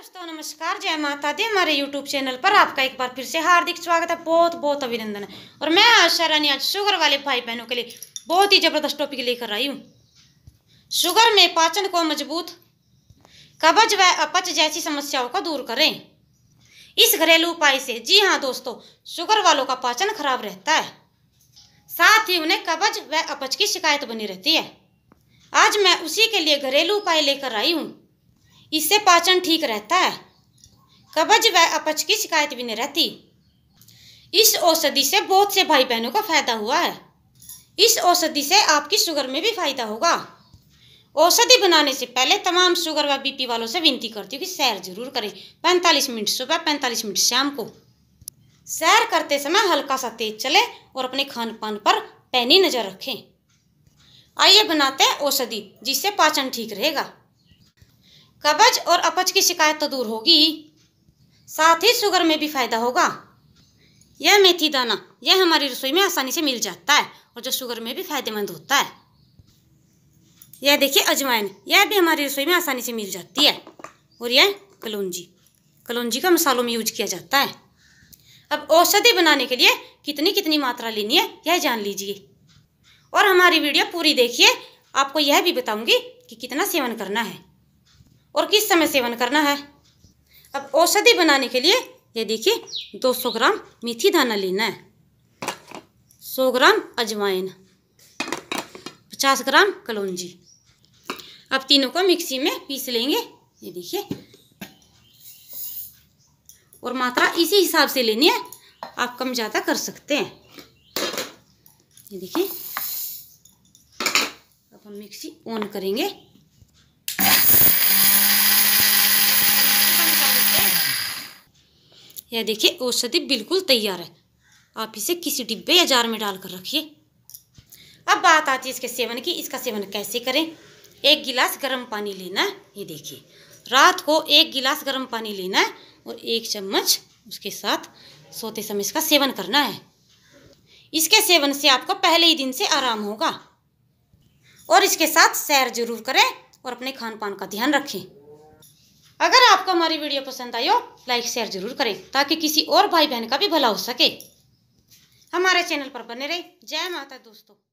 दोस्तों नमस्कार जय माता दी हमारे यूट्यूब चैनल पर आपका एक बार फिर से हार्दिक स्वागत है बहुत बहुत अभिनंदन है और मैं आशा रानी आज शुगर वाले भाई बहनों के लिए बहुत ही ज़बरदस्त टॉपिक लेकर आई हूँ शुगर में पाचन को मजबूत कब्ज व अपच जैसी समस्याओं को दूर करें इस घरेलू उपाय से जी हाँ दोस्तों शुगर वालों का पाचन खराब रहता है साथ ही उन्हें कब्ज व अपच की शिकायत बनी रहती है आज मैं उसी के लिए घरेलू उपाय लेकर आई हूँ इससे पाचन ठीक रहता है कब्ज व अपच की शिकायत भी नहीं रहती इस औषधि से बहुत से भाई बहनों का फायदा हुआ है इस औषधि से आपकी शुगर में भी फायदा होगा औषधि बनाने से पहले तमाम शुगर व बीपी वालों से विनती करती हूँ कि सैर जरूर करें 45 मिनट सुबह 45 मिनट शाम को सैर करते समय हल्का सा तेज चले और अपने खान पान पर पैनी नज़र रखें आइए बनाते हैं औषधि जिससे पाचन ठीक रहेगा कब्ज और अपच की शिकायत तो दूर होगी साथ ही शुगर में भी फ़ायदा होगा यह मेथी दाना यह हमारी रसोई में आसानी से मिल जाता है और जो शुगर में भी फायदेमंद होता है यह देखिए अजवाइन यह भी हमारी रसोई में आसानी से मिल जाती है और यह कलौजी कलौजी का मसालों में यूज किया जाता है अब औषधि बनाने के लिए कितनी कितनी मात्रा लेनी है यह जान लीजिए और हमारी वीडियो पूरी देखिए आपको यह भी बताऊंगी कि कितना सेवन करना है और किस समय सेवन करना है अब औषधि बनाने के लिए ये देखिए 200 ग्राम मेथी दाना लेना है 100 ग्राम अजवाइन 50 ग्राम कलौजी अब तीनों को मिक्सी में पीस लेंगे ये देखिए और मात्रा इसी हिसाब से लेनी है आप कम ज़्यादा कर सकते हैं ये देखिए अब हम मिक्सी ऑन करेंगे यह देखिए औषधि बिल्कुल तैयार है आप इसे किसी डिब्बे या जार में डालकर रखिए अब बात आती है इसके सेवन की इसका सेवन कैसे करें एक गिलास गर्म पानी लेना है ये देखिए रात को एक गिलास गर्म पानी लेना है और एक चम्मच उसके साथ सोते समय इसका सेवन करना है इसके सेवन से आपको पहले ही दिन से आराम होगा और इसके साथ सैर जरूर करें और अपने खान पान का ध्यान रखें अगर आपको हमारी वीडियो पसंद आई हो लाइक शेयर जरूर करें ताकि किसी और भाई बहन का भी भला हो सके हमारे चैनल पर बने रहे जय माता दोस्तों